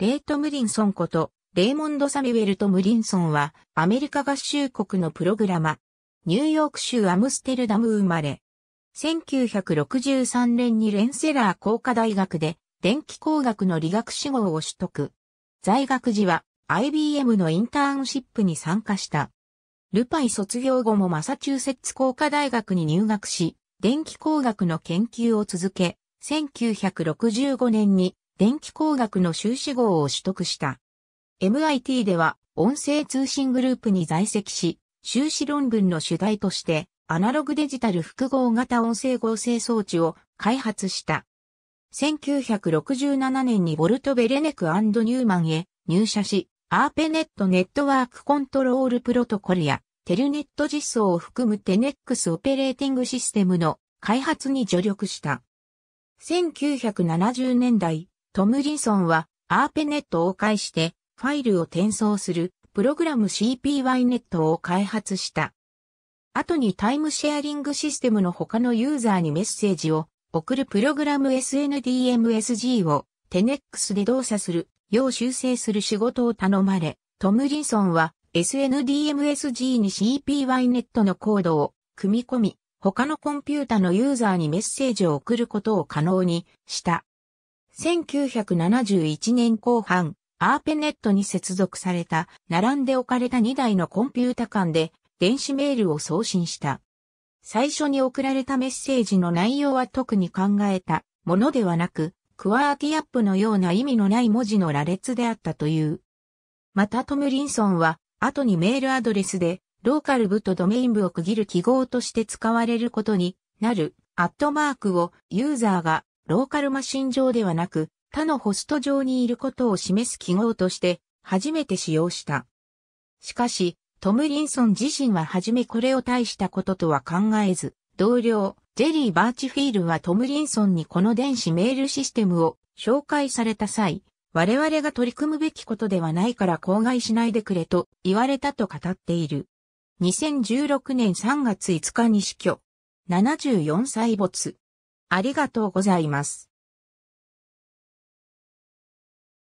レイト・ムリンソンこと、レイモンド・サミュエルとムリンソンは、アメリカ合衆国のプログラマ、ニューヨーク州アムステルダム生まれ。1963年にレンセラー工科大学で、電気工学の理学士号を取得。在学時は、IBM のインターンシップに参加した。ルパイ卒業後もマサチューセッツ工科大学に入学し、電気工学の研究を続け、1965年に電気工学の修士号を取得した。MIT では音声通信グループに在籍し、修士論文の主題として、アナログデジタル複合型音声合成装置を開発した。1967年にボルト・ベレネクニューマンへ入社し、アーペネットネットワークコントロールプロトコルやテルネット実装を含むテネックスオペレーティングシステムの開発に助力した。1970年代、トムリンソンは、アーペネットを介して、ファイルを転送する、プログラム CPY ネットを開発した。後にタイムシェアリングシステムの他のユーザーにメッセージを送るプログラム SNDMSG をテネックスで動作するよう修正する仕事を頼まれ、トムリンソンは SNDMSG に CPY ネットのコードを組み込み、他のコンピュータのユーザーにメッセージを送ることを可能にした。1971年後半、アーペネットに接続された、並んで置かれた2台のコンピュータ間で、電子メールを送信した。最初に送られたメッセージの内容は特に考えたものではなく、クワーティアップのような意味のない文字の羅列であったという。またトムリンソンは、後にメールアドレスで、ローカル部とドメイン部を区切る記号として使われることになる、アットマークをユーザーがローカルマシン上ではなく、他のホスト上にいることを示す記号として初めて使用した。しかし、トムリンソン自身は初めこれを大したこととは考えず、同僚、ジェリー・バーチフィールはトムリンソンにこの電子メールシステムを紹介された際、我々が取り組むべきことではないから口外しないでくれと言われたと語っている。2016年3月5日に死去。74歳没。ありがとうございます。